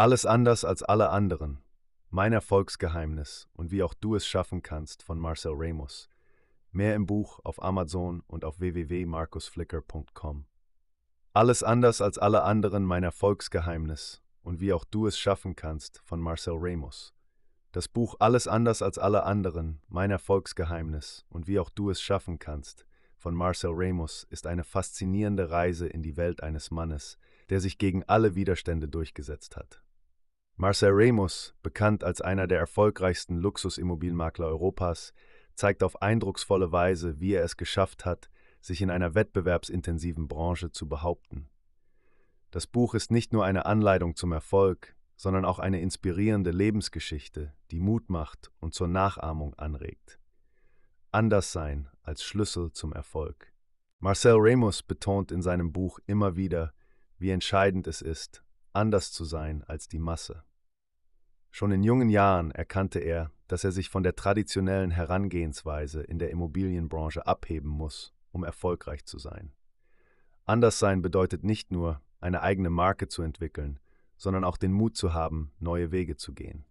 Alles anders als alle anderen. Mein Erfolgsgeheimnis und wie auch du es schaffen kannst von Marcel Ramos. Mehr im Buch auf Amazon und auf www.markusflicker.com. Alles anders als alle anderen mein Erfolgsgeheimnis und wie auch du es schaffen kannst von Marcel Ramos. Das Buch Alles anders als alle anderen, mein Erfolgsgeheimnis und wie auch du es schaffen kannst von Marcel Ramos ist eine faszinierende Reise in die Welt eines Mannes, der sich gegen alle Widerstände durchgesetzt hat. Marcel Remus, bekannt als einer der erfolgreichsten Luxusimmobilienmakler Europas, zeigt auf eindrucksvolle Weise, wie er es geschafft hat, sich in einer wettbewerbsintensiven Branche zu behaupten. Das Buch ist nicht nur eine Anleitung zum Erfolg, sondern auch eine inspirierende Lebensgeschichte, die Mut macht und zur Nachahmung anregt. Anders sein als Schlüssel zum Erfolg. Marcel Remus betont in seinem Buch immer wieder, wie entscheidend es ist, anders zu sein als die Masse. Schon in jungen Jahren erkannte er, dass er sich von der traditionellen Herangehensweise in der Immobilienbranche abheben muss, um erfolgreich zu sein. Anderssein bedeutet nicht nur, eine eigene Marke zu entwickeln, sondern auch den Mut zu haben, neue Wege zu gehen.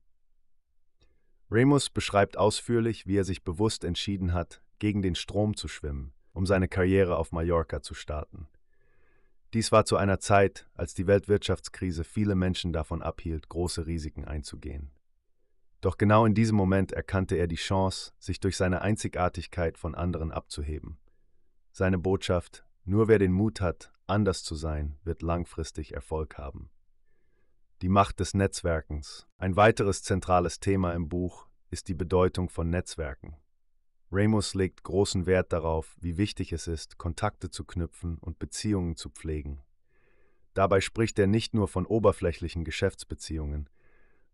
Remus beschreibt ausführlich, wie er sich bewusst entschieden hat, gegen den Strom zu schwimmen, um seine Karriere auf Mallorca zu starten – dies war zu einer Zeit, als die Weltwirtschaftskrise viele Menschen davon abhielt, große Risiken einzugehen. Doch genau in diesem Moment erkannte er die Chance, sich durch seine Einzigartigkeit von anderen abzuheben. Seine Botschaft, nur wer den Mut hat, anders zu sein, wird langfristig Erfolg haben. Die Macht des Netzwerkens. Ein weiteres zentrales Thema im Buch ist die Bedeutung von Netzwerken. Ramos legt großen Wert darauf, wie wichtig es ist, Kontakte zu knüpfen und Beziehungen zu pflegen. Dabei spricht er nicht nur von oberflächlichen Geschäftsbeziehungen,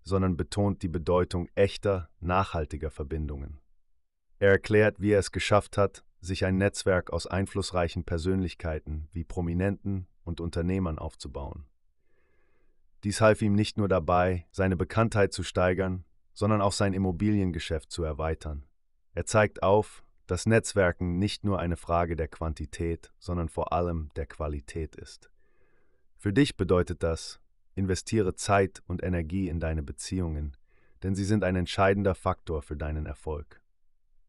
sondern betont die Bedeutung echter, nachhaltiger Verbindungen. Er erklärt, wie er es geschafft hat, sich ein Netzwerk aus einflussreichen Persönlichkeiten wie Prominenten und Unternehmern aufzubauen. Dies half ihm nicht nur dabei, seine Bekanntheit zu steigern, sondern auch sein Immobiliengeschäft zu erweitern. Er zeigt auf, dass Netzwerken nicht nur eine Frage der Quantität, sondern vor allem der Qualität ist. Für dich bedeutet das, investiere Zeit und Energie in deine Beziehungen, denn sie sind ein entscheidender Faktor für deinen Erfolg.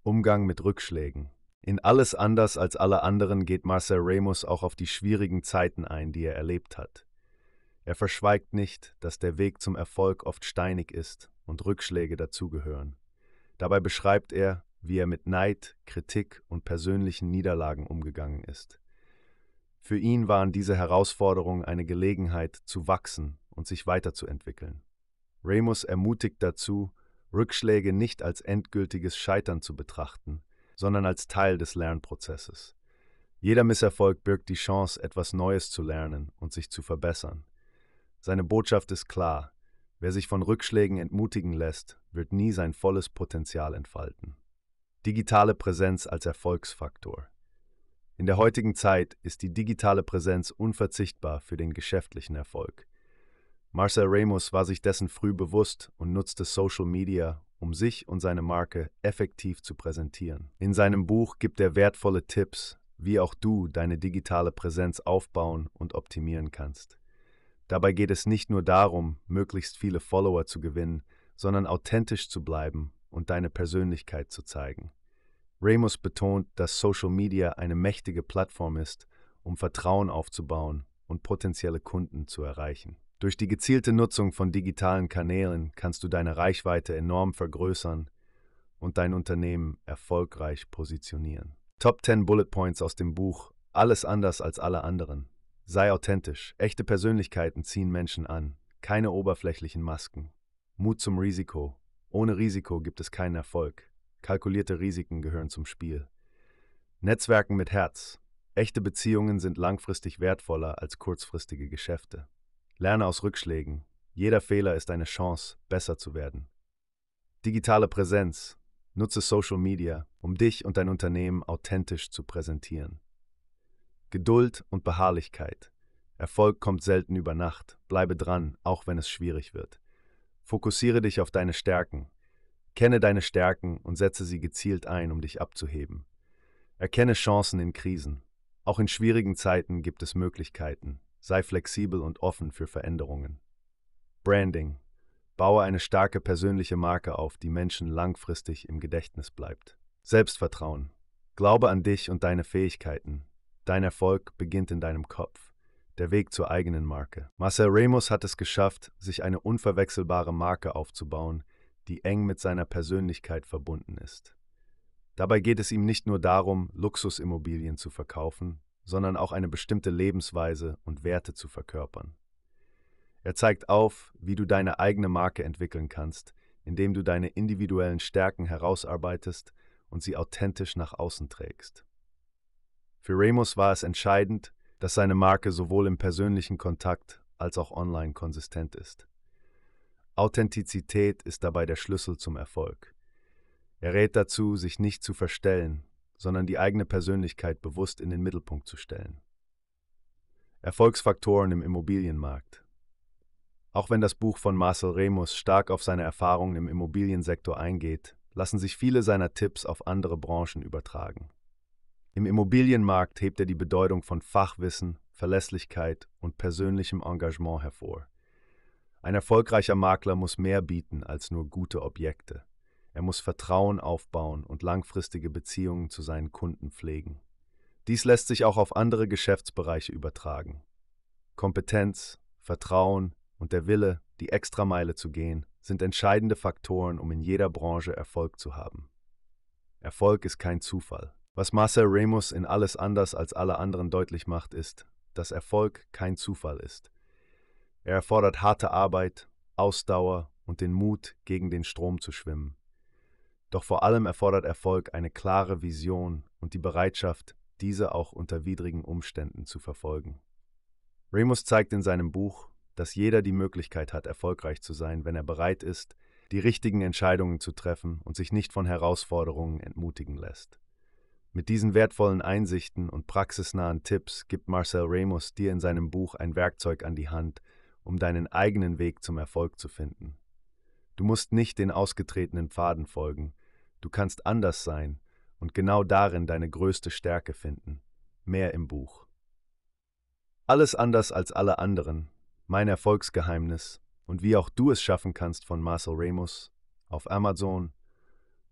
Umgang mit Rückschlägen. In Alles anders als alle anderen geht Marcel Ramos auch auf die schwierigen Zeiten ein, die er erlebt hat. Er verschweigt nicht, dass der Weg zum Erfolg oft steinig ist und Rückschläge dazugehören. Dabei beschreibt er, wie er mit Neid, Kritik und persönlichen Niederlagen umgegangen ist. Für ihn waren diese Herausforderungen eine Gelegenheit, zu wachsen und sich weiterzuentwickeln. Remus ermutigt dazu, Rückschläge nicht als endgültiges Scheitern zu betrachten, sondern als Teil des Lernprozesses. Jeder Misserfolg birgt die Chance, etwas Neues zu lernen und sich zu verbessern. Seine Botschaft ist klar, wer sich von Rückschlägen entmutigen lässt, wird nie sein volles Potenzial entfalten. Digitale Präsenz als Erfolgsfaktor. In der heutigen Zeit ist die digitale Präsenz unverzichtbar für den geschäftlichen Erfolg. Marcel Ramos war sich dessen früh bewusst und nutzte Social Media, um sich und seine Marke effektiv zu präsentieren. In seinem Buch gibt er wertvolle Tipps, wie auch du deine digitale Präsenz aufbauen und optimieren kannst. Dabei geht es nicht nur darum, möglichst viele Follower zu gewinnen, sondern authentisch zu bleiben und deine Persönlichkeit zu zeigen. Ramos betont, dass Social Media eine mächtige Plattform ist, um Vertrauen aufzubauen und potenzielle Kunden zu erreichen. Durch die gezielte Nutzung von digitalen Kanälen kannst du deine Reichweite enorm vergrößern und dein Unternehmen erfolgreich positionieren. Top 10 Bullet Points aus dem Buch Alles anders als alle anderen. Sei authentisch. Echte Persönlichkeiten ziehen Menschen an. Keine oberflächlichen Masken. Mut zum Risiko. Ohne Risiko gibt es keinen Erfolg. Kalkulierte Risiken gehören zum Spiel. Netzwerken mit Herz. Echte Beziehungen sind langfristig wertvoller als kurzfristige Geschäfte. Lerne aus Rückschlägen. Jeder Fehler ist eine Chance, besser zu werden. Digitale Präsenz. Nutze Social Media, um dich und dein Unternehmen authentisch zu präsentieren. Geduld und Beharrlichkeit. Erfolg kommt selten über Nacht. Bleibe dran, auch wenn es schwierig wird. Fokussiere dich auf deine Stärken. Kenne deine Stärken und setze sie gezielt ein, um dich abzuheben. Erkenne Chancen in Krisen. Auch in schwierigen Zeiten gibt es Möglichkeiten. Sei flexibel und offen für Veränderungen. Branding. Baue eine starke persönliche Marke auf, die Menschen langfristig im Gedächtnis bleibt. Selbstvertrauen. Glaube an dich und deine Fähigkeiten. Dein Erfolg beginnt in deinem Kopf der Weg zur eigenen Marke. Marcel Remus hat es geschafft, sich eine unverwechselbare Marke aufzubauen, die eng mit seiner Persönlichkeit verbunden ist. Dabei geht es ihm nicht nur darum, Luxusimmobilien zu verkaufen, sondern auch eine bestimmte Lebensweise und Werte zu verkörpern. Er zeigt auf, wie du deine eigene Marke entwickeln kannst, indem du deine individuellen Stärken herausarbeitest und sie authentisch nach außen trägst. Für Remus war es entscheidend, dass seine Marke sowohl im persönlichen Kontakt als auch online konsistent ist. Authentizität ist dabei der Schlüssel zum Erfolg. Er rät dazu, sich nicht zu verstellen, sondern die eigene Persönlichkeit bewusst in den Mittelpunkt zu stellen. Erfolgsfaktoren im Immobilienmarkt. Auch wenn das Buch von Marcel Remus stark auf seine Erfahrungen im Immobiliensektor eingeht, lassen sich viele seiner Tipps auf andere Branchen übertragen. Im Immobilienmarkt hebt er die Bedeutung von Fachwissen, Verlässlichkeit und persönlichem Engagement hervor. Ein erfolgreicher Makler muss mehr bieten als nur gute Objekte. Er muss Vertrauen aufbauen und langfristige Beziehungen zu seinen Kunden pflegen. Dies lässt sich auch auf andere Geschäftsbereiche übertragen. Kompetenz, Vertrauen und der Wille, die Extrameile zu gehen, sind entscheidende Faktoren, um in jeder Branche Erfolg zu haben. Erfolg ist kein Zufall, was Marcel Remus in Alles anders als alle anderen deutlich macht, ist, dass Erfolg kein Zufall ist. Er erfordert harte Arbeit, Ausdauer und den Mut, gegen den Strom zu schwimmen. Doch vor allem erfordert Erfolg eine klare Vision und die Bereitschaft, diese auch unter widrigen Umständen zu verfolgen. Remus zeigt in seinem Buch, dass jeder die Möglichkeit hat, erfolgreich zu sein, wenn er bereit ist, die richtigen Entscheidungen zu treffen und sich nicht von Herausforderungen entmutigen lässt. Mit diesen wertvollen Einsichten und praxisnahen Tipps gibt Marcel Ramos dir in seinem Buch ein Werkzeug an die Hand, um deinen eigenen Weg zum Erfolg zu finden. Du musst nicht den ausgetretenen Pfaden folgen, du kannst anders sein und genau darin deine größte Stärke finden. Mehr im Buch. Alles anders als alle anderen, mein Erfolgsgeheimnis und wie auch du es schaffen kannst von Marcel Ramos auf Amazon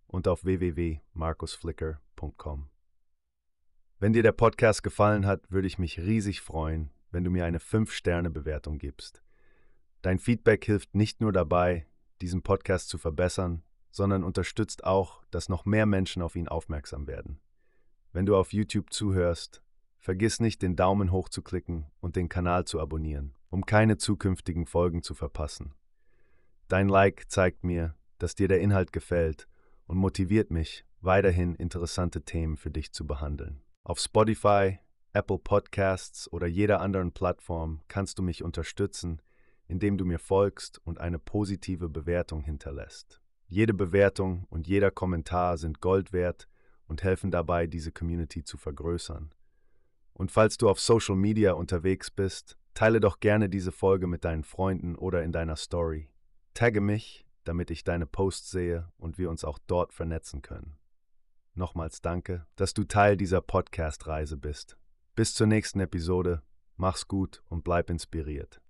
und auf www.markusflicker.com. Wenn dir der Podcast gefallen hat, würde ich mich riesig freuen, wenn du mir eine 5-Sterne-Bewertung gibst. Dein Feedback hilft nicht nur dabei, diesen Podcast zu verbessern, sondern unterstützt auch, dass noch mehr Menschen auf ihn aufmerksam werden. Wenn du auf YouTube zuhörst, vergiss nicht, den Daumen hoch zu klicken und den Kanal zu abonnieren, um keine zukünftigen Folgen zu verpassen. Dein Like zeigt mir, dass dir der Inhalt gefällt und motiviert mich, weiterhin interessante Themen für dich zu behandeln. Auf Spotify, Apple Podcasts oder jeder anderen Plattform kannst du mich unterstützen, indem du mir folgst und eine positive Bewertung hinterlässt. Jede Bewertung und jeder Kommentar sind Gold wert und helfen dabei, diese Community zu vergrößern. Und falls du auf Social Media unterwegs bist, teile doch gerne diese Folge mit deinen Freunden oder in deiner Story. Tagge mich, damit ich deine Posts sehe und wir uns auch dort vernetzen können. Nochmals danke, dass du Teil dieser Podcast-Reise bist. Bis zur nächsten Episode. Mach's gut und bleib inspiriert.